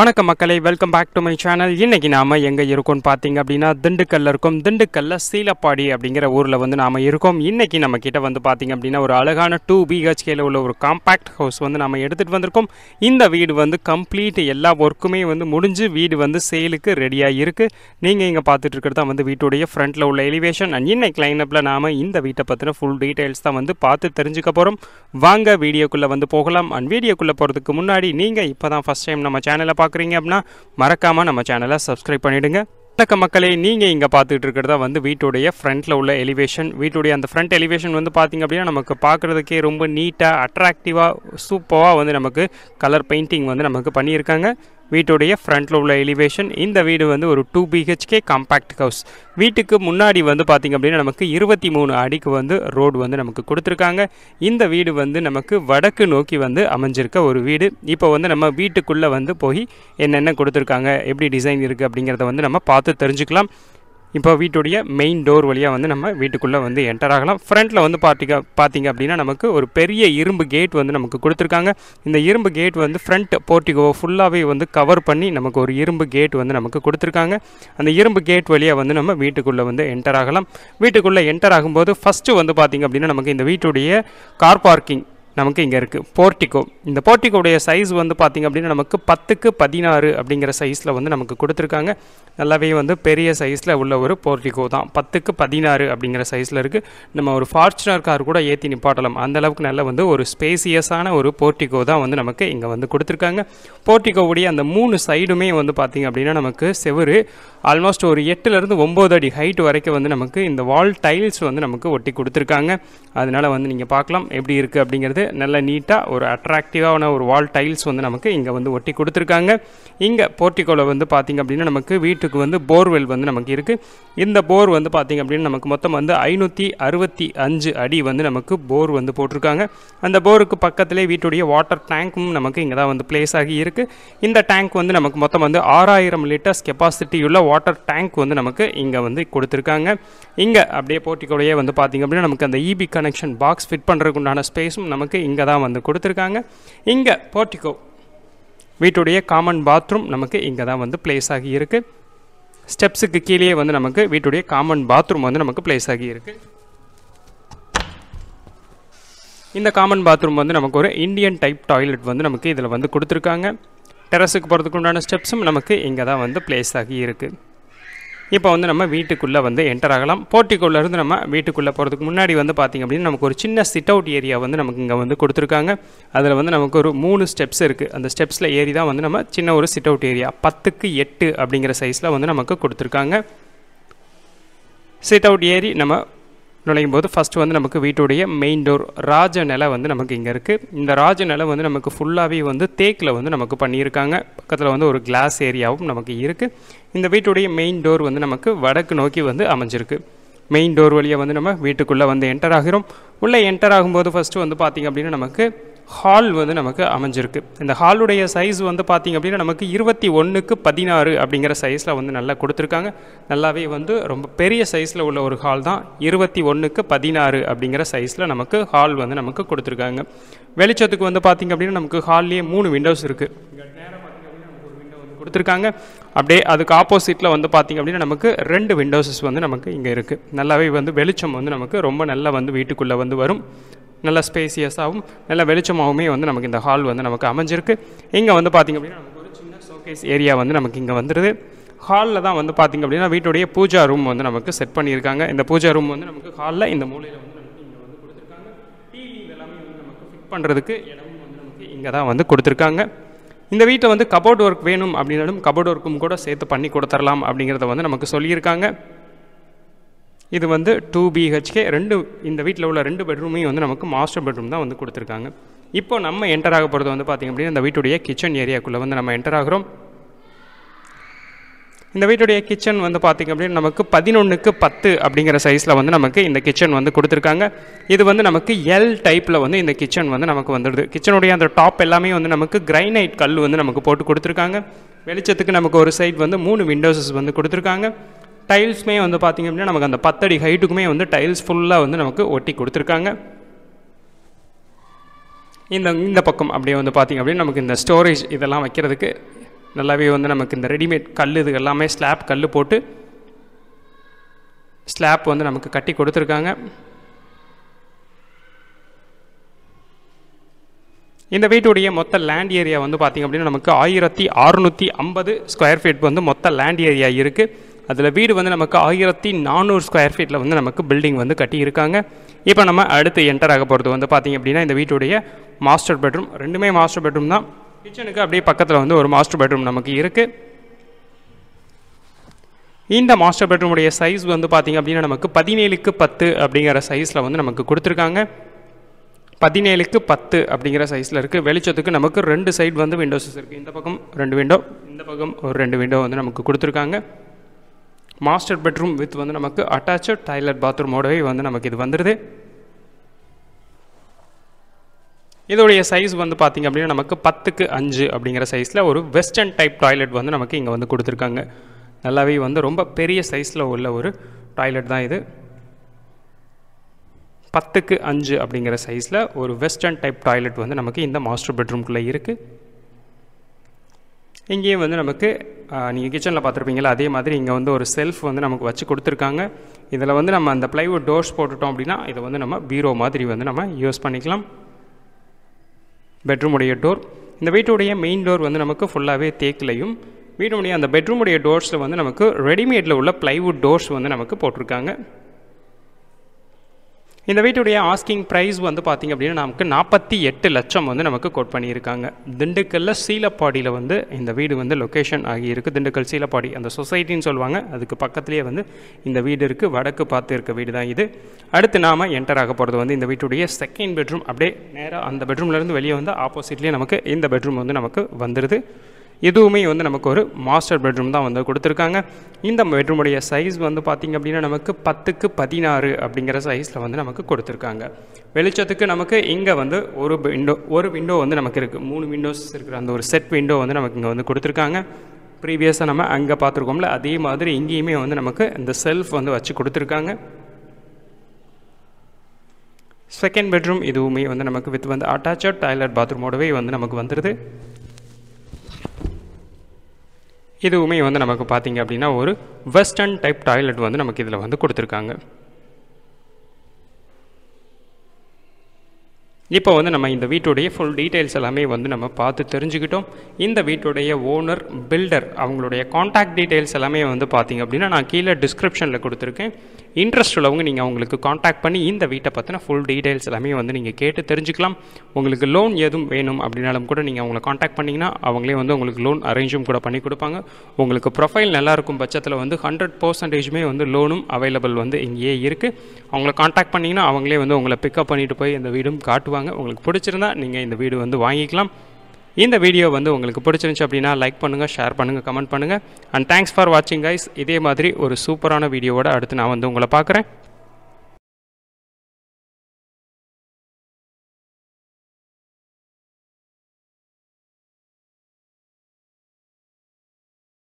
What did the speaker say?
வணக்கம் மக்களை welcome back to my channel இன்றைக்கி நாம் எங்கே இருக்கோம்னு பார்த்தீங்க அப்படின்னா திண்டுக்கல்ல இருக்கும் திண்டுக்கல்ல சீலப்பாடி அப்படிங்கிற ஊரில் வந்து நாம் இருக்கோம் இன்றைக்கி நம்ம கிட்ட வந்து பார்த்திங்க அப்படின்னா ஒரு அழகான டூ பிஹெச்கேல உள்ள ஒரு காம்பேக்ட் ஹவுஸ் வந்து நம்ம எடுத்துகிட்டு வந்திருக்கோம் இந்த வீடு வந்து கம்ப்ளீட் எல்லா ஒர்க்குமே வந்து முடிஞ்சு வீடு வந்து சேலுக்கு ரெடியாக இருக்குது நீங்கள் இங்கே பார்த்துட்டு இருக்கிறதா வந்து வீட்டுடைய ஃப்ரண்ட்ல உள்ள எலிவேஷன் அண்ட் இன்னைக்கு லைனப்பில் நாம் இந்த வீட்டை பற்றின ஃபுல் டீடைல்ஸ் தான் வந்து பார்த்து தெரிஞ்சுக்க போகிறோம் வாங்க வீடியோக்குள்ளே வந்து போகலாம் அண்ட் வீடியோக்குள்ளே போகிறதுக்கு முன்னாடி நீங்கள் இப்போ தான் ஃபஸ்ட் டைம் நம்ம சேனலை பார்க்குறீங்க அப்படின்னா மறக்காமல் நம்ம சேனலை சப்ஸ்கிரைப் பண்ணிவிடுங்க வணக்கம் மக்களே நீங்கள் இங்கே பார்த்துட்டு இருக்கிறதா வந்து வீட்டுடைய ஃப்ரண்ட்டில் உள்ள எலிவேஷன் வீட்டுடைய அந்த ஃப்ரண்ட் எலிவேஷன் வந்து பார்த்திங்க அப்படின்னா நமக்கு பார்க்குறதுக்கே ரொம்ப நீட்டாக அட்ராக்டிவாக சூப்பராக வந்து நமக்கு கலர் பெயிண்டிங் வந்து நமக்கு பண்ணியிருக்காங்க வீட்டுடைய ஃப்ரண்ட்டில் உள்ள எலிவேஷன் இந்த வீடு வந்து ஒரு டூ பிஹெச்கே காம்பேக்ட் ஹவுஸ் வீட்டுக்கு முன்னாடி வந்து பார்த்திங்க அப்படின்னா நமக்கு இருபத்தி மூணு அடிக்கு வந்து ரோடு வந்து நமக்கு கொடுத்துருக்காங்க இந்த வீடு வந்து நமக்கு வடக்கு நோக்கி வந்து அமைஞ்சிருக்க ஒரு வீடு இப்போ வந்து நம்ம வீட்டுக்குள்ளே வந்து போய் என்னென்ன கொடுத்துருக்காங்க எப்படி டிசைன் இருக்குது அப்படிங்கிறத வந்து நம்ம பார்த்து தெரிஞ்சுக்கலாம் இப்போ வீட்டுடைய மெயின் டோர் வழியாக வந்து நம்ம வீட்டுக்குள்ளே வந்து என்டர் ஆகலாம் ஃப்ரண்ட்டில் வந்து பார்த்திங்க பார்த்திங்க அப்படின்னா நமக்கு ஒரு பெரிய இரும்பு கேட் வந்து நமக்கு கொடுத்துருக்காங்க இந்த இரும்பு கேட் வந்து ஃப்ரண்ட் போர்ட்டிகோ ஃபுல்லாகவே வந்து கவர் பண்ணி நமக்கு ஒரு இரும்பு கேட் வந்து நமக்கு கொடுத்துருக்காங்க அந்த இரும்பு கேட் வழியாக வந்து நம்ம வீட்டுக்குள்ளே வந்து என்டர் ஆகலாம் வீட்டுக்குள்ளே என்டர் ஆகும்போது ஃபஸ்ட்டு வந்து பார்த்திங்க அப்படின்னா நமக்கு இந்த வீட்டுடைய கார் பார்க்கிங் நமக்கு இங்கே இருக்குது போர்ட்டிகோ இந்த போர்ட்டிகோடைய சைஸ் வந்து பார்த்திங்க அப்படின்னா நமக்கு பத்துக்கு பதினாறு அப்படிங்கிற சைஸில் வந்து நமக்கு கொடுத்துருக்காங்க நல்லாவே வந்து பெரிய சைஸில் உள்ள ஒரு போர்ட்டிகோ தான் பத்துக்கு பதினாறு அப்படிங்கிற சைஸில் இருக்குது நம்ம ஒரு ஃபார்ச்சுனர் கார் கூட ஏற்றி நிப்பாட்டலாம் அந்தளவுக்கு நல்ல வந்து ஒரு ஸ்பேசியஸான ஒரு போர்ட்டிகோ தான் வந்து நமக்கு இங்கே வந்து கொடுத்துருக்காங்க போர்ட்டிகோவுடைய அந்த மூணு சைடுமே வந்து பார்த்திங்க அப்படின்னா நமக்கு செவரு ஆல்மோஸ்ட் ஒரு எட்டுலேருந்து ஒம்பது அடி ஹைட் வரைக்கும் வந்து நமக்கு இந்த வால் டைல்ஸ் வந்து நமக்கு ஒட்டி கொடுத்துருக்காங்க அதனால் வந்து நீங்கள் பார்க்கலாம் எப்படி இருக்குது அப்படிங்கிறது வந்து நல்ல நீட்டாக ஒரு அட்ராக்டிவான ஒரு வால் டைல்ஸ் வந்து நமக்கு இங்கே வந்து ஒட்டி கொடுத்துருக்காங்க இங்கே போர்ட்டிகோவில் வந்து பார்த்திங்க அப்படின்னா நமக்கு வீட்டுக்கு வந்து போர்வெல் வந்து நமக்கு இருக்குது இந்த போர் வந்து பார்த்திங்க அப்படின்னா நமக்கு மொத்தம் வந்து ஐநூற்றி அறுபத்தி அஞ்சு அடி வந்து நமக்கு போர் வந்து போட்டிருக்காங்க அந்த போருக்கு பக்கத்திலே வீட்டுடைய வாட்டர் டேங்க்கும் நமக்கு இங்கே தான் வந்து பிளேஸ் ஆகி இருக்குது இந்த டேங்க் வந்து நமக்கு மொத்தம் வந்து ஆறாயிரம் லிட்டர்ஸ் கெப்பாசிட்டி உள்ள வாட்டர் டேங்க் வந்து நமக்கு இங்கே வந்து கொடுத்துருக்காங்க இங்கே அப்படியே போர்ட்டிகோலையே வந்து பார்த்திங்க அப்படின்னா நமக்கு அந்த EB e connection box fit பண்ணுறதுக்குண்டான ஸ்பேஸும் நமக்கு உங்களுக்கு இங்கே தான் வந்து கொடுத்துருக்காங்க இங்கே போர்ட்டிகோ வீட்டுடைய காமன் பாத்ரூம் நமக்கு இங்கே தான் வந்து பிளேஸ் ஆகி இருக்குது ஸ்டெப்ஸுக்கு கீழேயே வந்து நமக்கு வீட்டுடைய காமன் பாத்ரூம் வந்து நமக்கு பிளேஸ் ஆகி இருக்குது இந்த காமன் பாத்ரூம் வந்து நமக்கு ஒரு இந்தியன் டைப் டாய்லெட் வந்து நமக்கு இதில் வந்து கொடுத்துருக்காங்க டெரஸுக்கு போகிறதுக்கு உண்டான ஸ்டெப்ஸும் நமக்கு இங்கே தான் வந்து பிளேஸ் ஆகி இருக்குது இப்போ வந்து நம்ம வீட்டுக்குள்ளே வந்து என்டர் ஆகலாம் போர்ட்டிக்குள்ளேருந்து நம்ம வீட்டுக்குள்ளே போகிறதுக்கு முன்னாடி வந்து பார்த்திங்க அப்படின்னா நமக்கு ஒரு சின்ன சிட் அவுட் ஏரியா வந்து நமக்கு இங்கே வந்து கொடுத்துருக்காங்க அதில் வந்து நமக்கு ஒரு மூணு ஸ்டெப்ஸ் இருக்குது அந்த ஸ்டெப்ஸில் ஏறி தான் வந்து நம்ம சின்ன ஒரு சிட் அவுட் ஏரியா பத்துக்கு எட்டு அப்படிங்கிற சைஸில் வந்து நமக்கு கொடுத்துருக்காங்க சிட் அவுட் ஏறி நம்ம நுழையும் போது ஃபஸ்ட்டு வந்து நமக்கு வீட்டுடைய மெயின் டோர் ராஜ நிலை வந்து நமக்கு இங்கே இருக்குது இந்த ராஜ நிலை வந்து நமக்கு ஃபுல்லாகவே வந்து தேக்கில் வந்து நமக்கு பண்ணியிருக்காங்க பக்கத்தில் வந்து ஒரு கிளாஸ் ஏரியாவும் நமக்கு இருக்குது இந்த வீட்டுடைய மெயின் டோர் வந்து நமக்கு வடக்கு நோக்கி வந்து அமைஞ்சிருக்கு மெயின் டோர் வழியாக வந்து நம்ம வீட்டுக்குள்ளே வந்து என்டர் ஆகிறோம் உள்ளே என்டர் ஆகும்போது ஃபஸ்ட்டு வந்து பார்த்திங்க அப்படின்னா நமக்கு ஹால் வந்து நமக்கு அமைஞ்சிருக்கு இந்த ஹாலுடைய சைஸ் வந்து பார்த்திங்க அப்படின்னா நமக்கு இருபத்தி ஒன்றுக்கு பதினாறு அப்படிங்கிற சைஸில் வந்து நல்லா கொடுத்துருக்காங்க நல்லாவே வந்து ரொம்ப பெரிய சைஸில் உள்ள ஒரு ஹால் தான் இருபத்தி ஒன்றுக்கு பதினாறு அப்படிங்கிற சைஸில் நமக்கு ஹால் வந்து நமக்கு கொடுத்துருக்காங்க வெளிச்சத்துக்கு வந்து பார்த்திங்க அப்படின்னா நமக்கு ஹால்லேயே மூணு விண்டோஸ் இருக்குது கொடுத்துருக்காங்க அப்படியே அதுக்கு ஆப்போசிட்டில் வந்து பார்த்திங்க அப்படின்னா நமக்கு ரெண்டு விண்டோஸஸ் வந்து நமக்கு இங்கே இருக்குது நல்லாவே வந்து வெளிச்சம் வந்து நமக்கு ரொம்ப நல்லா வந்து வீட்டுக்குள்ளே வந்து வரும் நல்ல ஸ்பேசியஸாகவும் நல்ல வெளிச்சமாகவுமே வந்து நமக்கு இந்த ஹால் வந்து நமக்கு அமைஞ்சிருக்கு இங்கே வந்து பார்த்திங்க அப்படின்னா நமக்கு ஒரு சின்ன ஷோகேஸ் ஏரியா வந்து நமக்கு இங்கே வந்துடுது ஹாலில் தான் வந்து பார்த்திங்க அப்படின்னா வீட்டுடைய பூஜா ரூம் வந்து நமக்கு செட் பண்ணியிருக்காங்க இந்த பூஜா ரூம் வந்து நமக்கு ஹாலில் இந்த மூலையில் வந்து நமக்கு இங்கே வந்து கொடுத்துருக்காங்க டிவி இதெல்லாமே வந்து நமக்கு ஃபிட் பண்ணுறதுக்கு இடமும் வந்து நமக்கு இங்கே தான் வந்து கொடுத்துருக்காங்க இந்த வீட்டை வந்து கபோர்ட் ஒர்க் வேணும் அப்படின்னாலும் கபோர்ட் ஒர்க்கும் கூட சேர்த்து பண்ணி கொடுத்துடலாம் அப்படிங்கிறத வந்து நமக்கு சொல்லியிருக்காங்க இது வந்து டூ பிஹெச்கே ரெண்டு இந்த வீட்டில் உள்ள ரெண்டு பெட்ரூமையும் வந்து நமக்கு மாஸ்டர் பெட்ரூம் தான் வந்து கொடுத்துருக்காங்க இப்போ நம்ம என்டர் ஆக போகிறது வந்து பார்த்திங்க அப்படின்னா இந்த வீட்டுடைய கிச்சன் ஏரியாக்குள்ளே வந்து நம்ம என்டர் ஆகிறோம் இந்த வீட்டுடைய கிச்சன் வந்து பார்த்திங்க அப்படின்னா நமக்கு பதினொன்றுக்கு பத்து அப்படிங்கிற சைஸில் வந்து நமக்கு இந்த கிச்சன் வந்து கொடுத்துருக்காங்க இது வந்து நமக்கு எல் டைப்பில் வந்து இந்த கிச்சன் வந்து நமக்கு வந்துடுது கிச்சனுடைய அந்த டாப் எல்லாமே வந்து நமக்கு கிரைனைட் கல் வந்து நமக்கு போட்டு கொடுத்துருக்காங்க வெளிச்சத்துக்கு நமக்கு ஒரு சைட் வந்து மூணு விண்டோஸஸ் வந்து கொடுத்துருக்காங்க டைல்ஸுமே வந்து பார்த்திங்க அப்படின்னா நமக்கு அந்த பத்தடி ஹைட்டுக்குமே வந்து டைல்ஸ் ஃபுல்லாக வந்து நமக்கு ஒட்டி கொடுத்துருக்காங்க இந்த இந்த பக்கம் அப்படியே வந்து பார்த்திங்க அப்படின்னா நமக்கு இந்த ஸ்டோரேஜ் இதெல்லாம் வைக்கிறதுக்கு நல்லாவே வந்து நமக்கு இந்த ரெடிமேட் கல் இது எல்லாமே ஸ்லாப் கல் போட்டு ஸ்லாப் வந்து நமக்கு கட்டி கொடுத்துருக்காங்க இந்த வீட்டுடைய மொத்த லேண்ட் ஏரியா வந்து பார்த்திங்க அப்படின்னா நமக்கு ஆயிரத்தி அறுநூற்றி ஐம்பது ஸ்கொயர் ஃபீட் வந்து மொத்த லேண்ட் ஏரியா இருக்குது அதில் வீடு வந்து நமக்கு ஆயிரத்தி நானூறு ஸ்கொயர் ஃபீட்டில் வந்து நமக்கு பில்டிங் வந்து கட்டியிருக்காங்க இப்போ நம்ம அடுத்து என்டர் ஆக போகிறது வந்து பார்த்திங்க அப்படின்னா இந்த வீட்டுடைய மாஸ்டர் பெட்ரூம் ரெண்டுமே மாஸ்டர் பெட்ரூம் தான் கிச்சனுக்கு அப்படியே பக்கத்தில் வந்து ஒரு மாஸ்டர் பெட்ரூம் நமக்கு இருக்குது இந்த மாஸ்டர் பெட்ரூமுடைய சைஸ் வந்து பார்த்திங்க அப்படின்னா நமக்கு பதினேழுக்கு பத்து அப்படிங்கிற சைஸில் வந்து நமக்கு கொடுத்துருக்காங்க பதினேழுக்கு பத்து அப்படிங்கிற சைஸில் இருக்குது வெளிச்சத்துக்கு நமக்கு ரெண்டு சைடு வந்து விண்டோஸஸ் இருக்குது இந்த பக்கம் ரெண்டு விண்டோ இந்த பக்கம் ஒரு ரெண்டு விண்டோ வந்து நமக்கு கொடுத்துருக்காங்க மாஸ்டர் பெட்ரூம் வித் வந்து நமக்கு அட்டாச்சு டாய்லெட் பாத்ரூமோடவே வந்து நமக்கு இது வந்துடுது இதோடைய சைஸ் வந்து பார்த்திங்க அப்படின்னா நமக்கு பத்துக்கு அஞ்சு அப்படிங்கிற சைஸில் ஒரு வெஸ்டர்ன் டைப் டாய்லெட் வந்து நமக்கு இங்கே வந்து கொடுத்துருக்காங்க நல்லாவே வந்து ரொம்ப பெரிய சைஸில் உள்ள ஒரு டாய்லெட் தான் இது பத்துக்கு அஞ்சு அப்படிங்கிற சைஸில் ஒரு வெஸ்டர்ன் டைப் டாய்லெட் வந்து நமக்கு இந்த மாஸ்டர் பெட்ரூம்குள்ளே இருக்குது இங்கேயும் வந்து நமக்கு நீங்கள் கிச்சனில் பார்த்துருப்பீங்களா அதே மாதிரி இங்கே வந்து ஒரு செல்ஃப் வந்து நமக்கு வச்சு கொடுத்துருக்காங்க இதில் வந்து நம்ம அந்த ப்ளைவுட் டோர்ஸ் போட்டுட்டோம் அப்படின்னா இதை வந்து நம்ம பீரோ மாதிரி வந்து நம்ம யூஸ் பண்ணிக்கலாம் பெட்ரூமுடைய டோர் இந்த வீட்டுடைய மெயின் டோர் வந்து நமக்கு ஃபுல்லாகவே தேக்கிலையும் வீட்டுடைய அந்த பெட்ரூமுடைய டோர்ஸில் வந்து நமக்கு ரெடிமேடில் உள்ள ப்ளைவுட் டோர்ஸ் வந்து நமக்கு போட்டிருக்காங்க இந்த வீட்டுடைய ஆஸ்கிங் ப்ரைஸ் வந்து பார்த்திங்க அப்படின்னா நமக்கு நாற்பத்தி எட்டு லட்சம் வந்து நமக்கு கோட் பண்ணியிருக்காங்க திண்டுக்கல்லில் சீலப்பாடியில் வந்து இந்த வீடு வந்து லொக்கேஷன் ஆகியிருக்கு திண்டுக்கல் சீலப்பாடி அந்த சொசைட்டின்னு சொல்லுவாங்க அதுக்கு பக்கத்துலேயே வந்து இந்த வீடு இருக்குது வடக்கு பார்த்து இருக்க வீடு தான் இது அடுத்து நாம் என்டர் ஆக போகிறது வந்து இந்த வீட்டுடைய செகண்ட் பெட்ரூம் அப்படியே நேராக அந்த பெட்ரூம்லேருந்து வெளியே வந்து ஆப்போசிட்லேயே நமக்கு இந்த பெட்ரூம் வந்து நமக்கு வந்துடுது இதுவுமே வந்து நமக்கு ஒரு மாஸ்டர் பெட்ரூம் தான் வந்து கொடுத்துருக்காங்க இந்த பெட்ரூமுடைய சைஸ் வந்து பார்த்திங்க அப்படின்னா நமக்கு பத்துக்கு பதினாறு அப்படிங்கிற சைஸில் வந்து நமக்கு கொடுத்துருக்காங்க வெளிச்சத்துக்கு நமக்கு இங்கே வந்து ஒரு விண்டோ ஒரு விண்டோ வந்து நமக்கு இருக்குது மூணு விண்டோஸ் இருக்கிற அந்த ஒரு செட் விண்டோ வந்து நமக்கு இங்கே வந்து கொடுத்துருக்காங்க ப்ரீவியஸாக நம்ம அங்கே பார்த்துருக்கோம்ல அதே மாதிரி இங்கேயுமே வந்து நமக்கு இந்த செல்ஃப் வந்து வச்சு கொடுத்துருக்காங்க செகண்ட் பெட்ரூம் இதுவுமே வந்து நமக்கு வித் வந்து அட்டாச்சட் டாய்லெட் பாத்ரூமோடவே வந்து நமக்கு வந்துடுது இதுவுமே வந்து நமக்கு பார்த்திங்க அப்படின்னா ஒரு வெஸ்டர்ன் டைப் டாய்லெட் வந்து நமக்கு இதில் வந்து கொடுத்துருக்காங்க இப்போ வந்து நம்ம இந்த வீட்டுடைய ஃபுல் டீட்டெயில்ஸ் எல்லாமே வந்து நம்ம பார்த்து தெரிஞ்சுக்கிட்டோம் இந்த வீட்டுடைய ஓனர் பில்டர் அவங்களுடைய காண்டாக்ட் டீட்டெயில்ஸ் எல்லாமே வந்து பார்த்திங்க அப்படின்னா நான் கீழே டிஸ்கிரிப்ஷனில் கொடுத்துருக்கேன் இன்ட்ரெஸ்ட் உள்ளவங்க நீங்கள் அவங்களுக்கு காண்டாக்ட் பண்ணி இந்த வீட்டை பற்றின ஃபுல் டீட்டெயில்ஸ் எல்லாமே வந்து நீங்கள் கேட்டு தெரிஞ்சுக்கலாம் உங்களுக்கு லோன் எதுவும் வேணும் அப்படின்னாலும் கூட நீங்கள் அவங்கள காண்டாக்ட் பண்ணிங்கன்னா அவங்களே வந்து உங்களுக்கு லோன் அரேஞ்சும் கூட பண்ணி கொடுப்பாங்க உங்களுக்கு ப்ரொஃபைல் நல்லாயிருக்கும் பட்சத்தில் வந்து ஹண்ட்ரட் பர்சன்டேஜுமே வந்து லோனும் அவைலபிள் வந்து இங்கேயே இருக்குது அவங்கள காண்டாக்ட் பண்ணிங்கன்னா அவங்களே வந்து உங்களை பிக்கப் பண்ணிட்டு போய் இந்த வீடும் காட்டுவாங்க உங்களுக்கு பிடிச்சிருந்தா நீங்கள் இந்த வீடு வந்து வாங்கிக்கலாம் இந்த வீடியோ வந்து உங்களுக்கு பிடிச்சிருந்துச்சு அப்படின்னா லைக் பண்ணுங்கள் ஷேர் பண்ணுங்கள் கமெண்ட் பண்ணுங்கள் அண்ட் தேங்க்ஸ் ஃபார் வாட்சிங் கைஸ் இதே மாதிரி ஒரு சூப்பரான வீடியோவோட அடுத்து நான் வந்து உங்களை பார்க்குறேன்